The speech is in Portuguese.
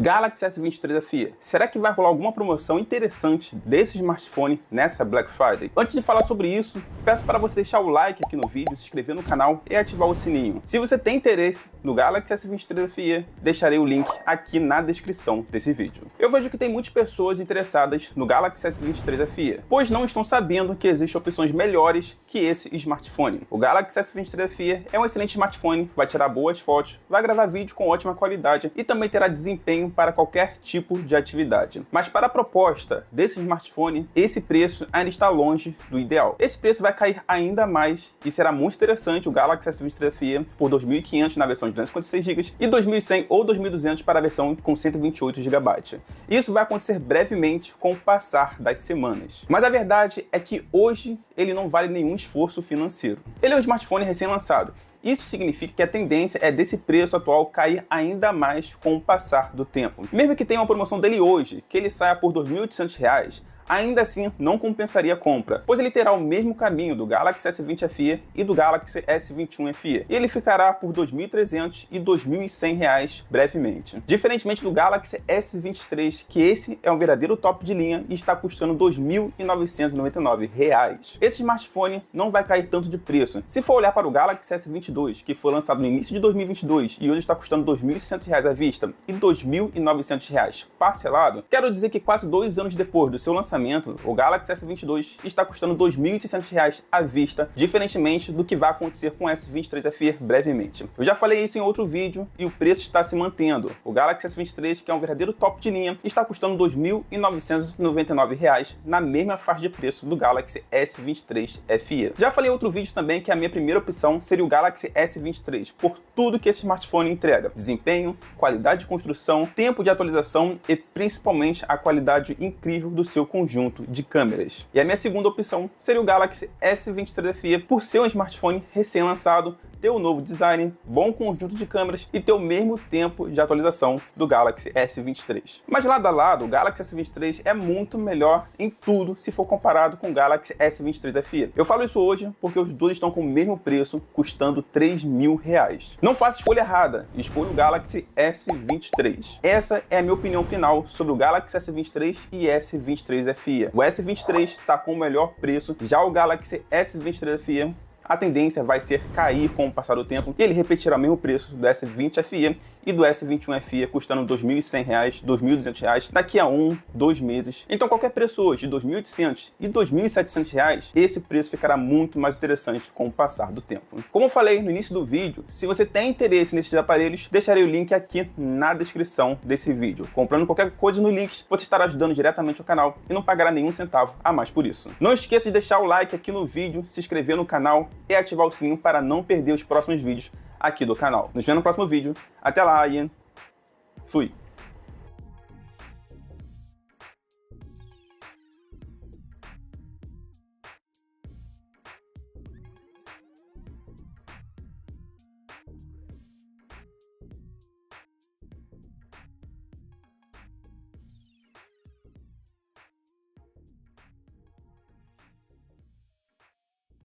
Galaxy S23 FE. Será que vai rolar alguma promoção interessante desse smartphone nessa Black Friday? Antes de falar sobre isso, peço para você deixar o like aqui no vídeo, se inscrever no canal e ativar o sininho. Se você tem interesse no Galaxy S23 FE, deixarei o link aqui na descrição desse vídeo. Eu vejo que tem muitas pessoas interessadas no Galaxy S23 FE, pois não estão sabendo que existem opções melhores que esse smartphone. O Galaxy S23 FE é um excelente smartphone, vai tirar boas fotos, vai gravar vídeo com ótima qualidade e também terá desempenho para qualquer tipo de atividade. Mas para a proposta desse smartphone, esse preço ainda está longe do ideal. Esse preço vai cair ainda mais e será muito interessante o Galaxy S23 FE por 2.500 na versão de 256 GB e 2100 ou 2200 para a versão com 128 GB. Isso vai acontecer brevemente com o passar das semanas. Mas a verdade é que hoje ele não vale nenhum esforço financeiro. Ele é um smartphone recém-lançado isso significa que a tendência é desse preço atual cair ainda mais com o passar do tempo. Mesmo que tenha uma promoção dele hoje, que ele saia por R$ 2.800, ainda assim não compensaria a compra, pois ele terá o mesmo caminho do Galaxy S20 FE e do Galaxy S21 FE, e ele ficará por R$ 2.300 e R$ 2.100 brevemente. Diferentemente do Galaxy S23, que esse é um verdadeiro top de linha e está custando R$ 2.999. Esse smartphone não vai cair tanto de preço. Se for olhar para o Galaxy S22, que foi lançado no início de 2022 e hoje está custando R$ 2.600 à vista e R$ 2.900 parcelado, quero dizer que quase dois anos depois do seu lançamento lançamento, o Galaxy S22 está custando R$ 2.600 à vista, diferentemente do que vai acontecer com o S23 FE brevemente. Eu já falei isso em outro vídeo e o preço está se mantendo. O Galaxy S23, que é um verdadeiro top de linha, está custando R$ 2.999 na mesma faixa de preço do Galaxy S23 FE. Já falei em outro vídeo também que a minha primeira opção seria o Galaxy S23, por tudo que esse smartphone entrega: desempenho, qualidade de construção, tempo de atualização e principalmente a qualidade incrível do seu conjunto conjunto de câmeras. E a minha segunda opção seria o Galaxy S23 FE, por ser um smartphone recém-lançado, ter o um novo design, bom conjunto de câmeras e ter o mesmo tempo de atualização do Galaxy S23. Mas lado a lado, o Galaxy S23 é muito melhor em tudo se for comparado com o Galaxy S23 FE. Eu falo isso hoje porque os dois estão com o mesmo preço, custando 3 mil reais. Não faça escolha errada, escolha o Galaxy S23. Essa é a minha opinião final sobre o Galaxy S23 e S23 FE. O S23 está com o melhor preço, já o Galaxy S23 FE a tendência vai ser cair com o passar do tempo e ele repetirá o mesmo preço do S20 FE e do S21 FE é custando R$ 2.100, R$ 2.200 daqui a um, dois meses. Então qualquer preço hoje de R$ 2.800 e R$ 2.700, esse preço ficará muito mais interessante com o passar do tempo. Como eu falei no início do vídeo, se você tem interesse nesses aparelhos, deixarei o link aqui na descrição desse vídeo. Comprando qualquer coisa no link, você estará ajudando diretamente o canal e não pagará nenhum centavo a mais por isso. Não esqueça de deixar o like aqui no vídeo, se inscrever no canal e ativar o sininho para não perder os próximos vídeos aqui do canal. Nos vemos no próximo vídeo. Até lá e fui!